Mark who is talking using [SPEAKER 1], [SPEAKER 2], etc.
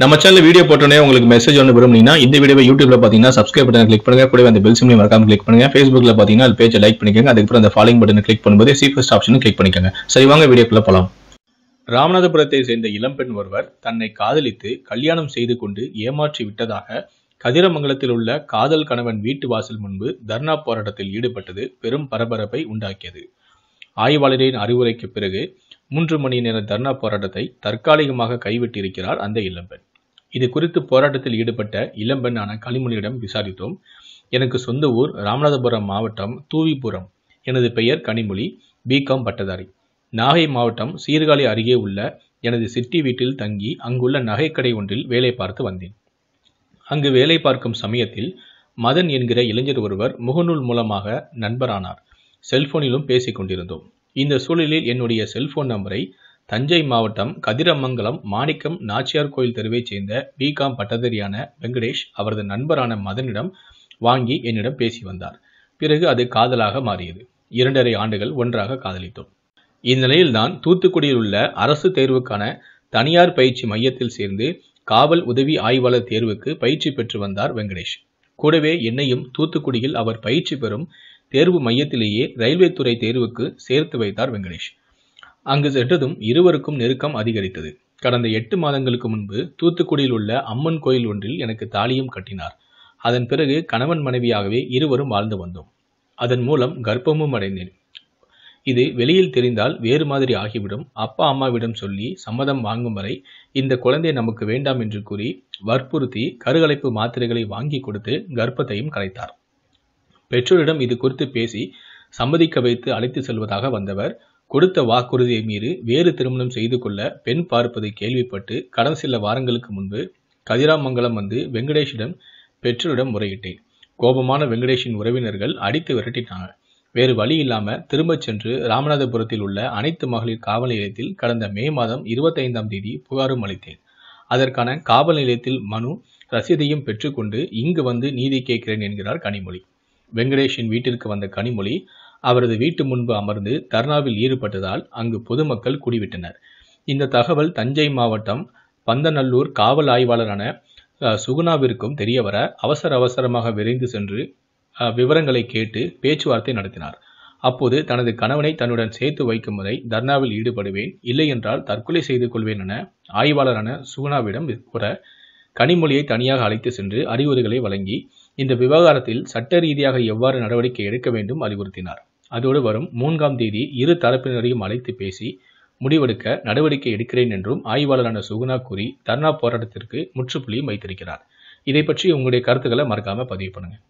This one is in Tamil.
[SPEAKER 1] நம்ம சேனல் வீடியோ போட்டோன்னே உங்களுக்கு மெசேஜ் ஒன்று விரும்புனீங்கன்னா இந்த வீடியோ யூடியூப்ல பார்த்தீங்கன்னா சப்ஸ்கிரைப் பட்டன் கிளிக் பண்ணுங்க கூட அந்த பெல் சிம்லையும் மறக்காம கிளிக் பண்ணுங்க ஃபேஸ்புக்ல பார்த்தீங்கன்னா அது பேஜை லைக் பண்ணிக்கோங்க அதுக்கப்புறம் அந்த ஃபாலோயிங் பட்டன் கிளிக் பண்ணும்போது சீஃபஸ்ட் ஆப்ஷனும் கிளிக் பண்ணிக்கோங்க சரி வாங்க வீடியோக்குள்ள போகலாம் ராமநாதபுரத்தை சேர்ந்த இளம்பெண் ஒருவர் தன்னை காதலித்து கல்யாணம் செய்து கொண்டு ஏமாற்றி விட்டதாக கதிரமங்கலத்தில் உள்ள காதல் கணவன் வீட்டு வாசல் முன்பு தர்ணா போராட்டத்தில் ஈடுபட்டது பெரும் பரபரப்பை உண்டாக்கியது ஆய்வாளரின் அறிவுரைக்கு பிறகு மூன்று மணி நேர தர்ணா போராட்டத்தை தற்காலிகமாக கைவிட்டிருக்கிறார் அந்த இளம்பெண் இது குறித்து போராட்டத்தில் ஈடுபட்ட இளம்பெண்ணான கனிமொழியிடம் விசாரித்தோம் எனக்கு சொந்த ஊர் ராமநாதபுரம் மாவட்டம் தூவிபுரம் எனது பெயர் கனிமொழி பிகாம் பட்டதாரி நாகை மாவட்டம் சீர்காழி அருகே உள்ள எனது சிட்டி வீட்டில் தங்கி அங்குள்ள நகைக்கடை ஒன்றில் வேலை பார்த்து வந்தேன் அங்கு வேலை பார்க்கும் சமயத்தில் மதன் என்கிற இளைஞர் ஒருவர் முகநூல் மூலமாக நண்பரானார் செல்போனிலும் பேசிக் கொண்டிருந்தோம் இந்த சூழலில் என்னுடைய செல்போன் நம்பரை தஞ்சை மாவட்டம் கதிரமங்கலம் மாணிக்கம் நாச்சியார் கோயில் தெருவைச் சேர்ந்த பிகாம் பட்டதாரியான வெங்கடேஷ் அவரது நண்பரான மதனிடம் வாங்கி என்னிடம் பேசி வந்தார் பிறகு அது காதலாக மாறியது இரண்டரை ஆண்டுகள் ஒன்றாக காதலித்தோம் இந்நிலையில்தான் தூத்துக்குடியில் உள்ள அரசு தேர்வுக்கான தனியார் பயிற்சி மையத்தில் சேர்ந்து காவல் உதவி ஆய்வாளர் தேர்வுக்கு பயிற்சி பெற்று வந்தார் வெங்கடேஷ் கூடவே என்னையும் தூத்துக்குடியில் அவர் பயிற்சி பெறும் தேர்வு மையத்திலேயே ரயில்வே துறை தேர்வுக்கு சேர்த்து வைத்தார் வெங்கடேஷ் அங்கு சென்றதும் இருவருக்கும் நெருக்கம் அதிகரித்தது கடந்த எட்டு மாதங்களுக்கு முன்பு தூத்துக்குடியில் உள்ள அம்மன் கோயில் ஒன்றில் எனக்கு தாலியும் கட்டினார் அதன் பிறகு கணவன் மனைவியாகவே இருவரும் வாழ்ந்து வந்தோம் அதன் மூலம் கர்ப்பமும் அடைந்தேன் இது வெளியில் தெரிந்தால் வேறு மாதிரி ஆகிவிடும் அப்பா அம்மாவிடம் சொல்லி சம்மதம் வாங்கும் வரை இந்த குழந்தை நமக்கு வேண்டாம் என்று கூறி வற்புறுத்தி கருகலைப்பு மாத்திரைகளை வாங்கி கொடுத்து கர்ப்பத்தையும் கரைத்தார் பெற்றோரிடம் இது குறித்து பேசி சம்மதிக்க வைத்து அழைத்து செல்வதாக வந்தவர் கொடுத்த வாக்குறுதியை மீறி வேறு திருமணம் செய்து கொள்ள பெண் பார்ப்பதை கேள்விப்பட்டு கடந்த சில வாரங்களுக்கு முன்பு கதிராமங்கலம் வந்து வெங்கடேஷிடம் பெற்றோரிடம் முறையிட்டேன் கோபமான வெங்கடேஷின் உறவினர்கள் அடித்து விரட்டினாங்க வேறு வழி இல்லாம திரும்பச் சென்று ராமநாதபுரத்தில் உள்ள அனைத்து மகளிர் காவல் நிலையத்தில் கடந்த மே மாதம் இருபத்தைந்தாம் தேதி புகாரும் அளித்தேன் அதற்கான காவல் நிலையத்தில் மனு ரசீதையும் பெற்றுக்கொண்டு இங்கு வந்து நீதி கேட்கிறேன் என்கிறார் கனிமொழி வெங்கடேஷின் வீட்டிற்கு வந்த கனிமொழி அவரது வீட்டு முன்பு அமர்ந்து தர்ணாவில் ஈடுபட்டதால் அங்கு பொதுமக்கள் கூடிவிட்டனர் இந்த தகவல் தஞ்சை மாவட்டம் பந்தநல்லூர் காவல் ஆய்வாளரான சுகுணாவிற்கும் தெரியவர அவசர அவசரமாக விரைந்து சென்று விவரங்களை கேட்டு பேச்சுவார்த்தை நடத்தினார் அப்போது தனது கணவனை தன்னுடன் சேர்த்து வைக்கும் வரை தர்ணாவில் ஈடுபடுவேன் இல்லை என்றால் தற்கொலை செய்து கொள்வேன் என ஆய்வாளரான சுகுணாவிடம் கூற கனிமொழியை தனியாக அழைத்து சென்று அறிவுரைகளை வழங்கி இந்த விவகாரத்தில் சட்ட ரீதியாக எவ்வாறு நடவடிக்கை எடுக்க வேண்டும் அறிவுறுத்தினார் அதோடு வரும் மூன்றாம் தேதி இரு தரப்பினரையும் அழைத்து பேசி முடிவெடுக்க நடவடிக்கை எடுக்கிறேன் என்றும் ஆய்வாளரான சுகுணா கூறி தர்ணா போராட்டத்திற்கு முற்றுப்புள்ளியும் வைத்திருக்கிறார் இதை பற்றி உங்களுடைய கருத்துக்களை மறக்காமல் பதிவு பண்ணுங்கள்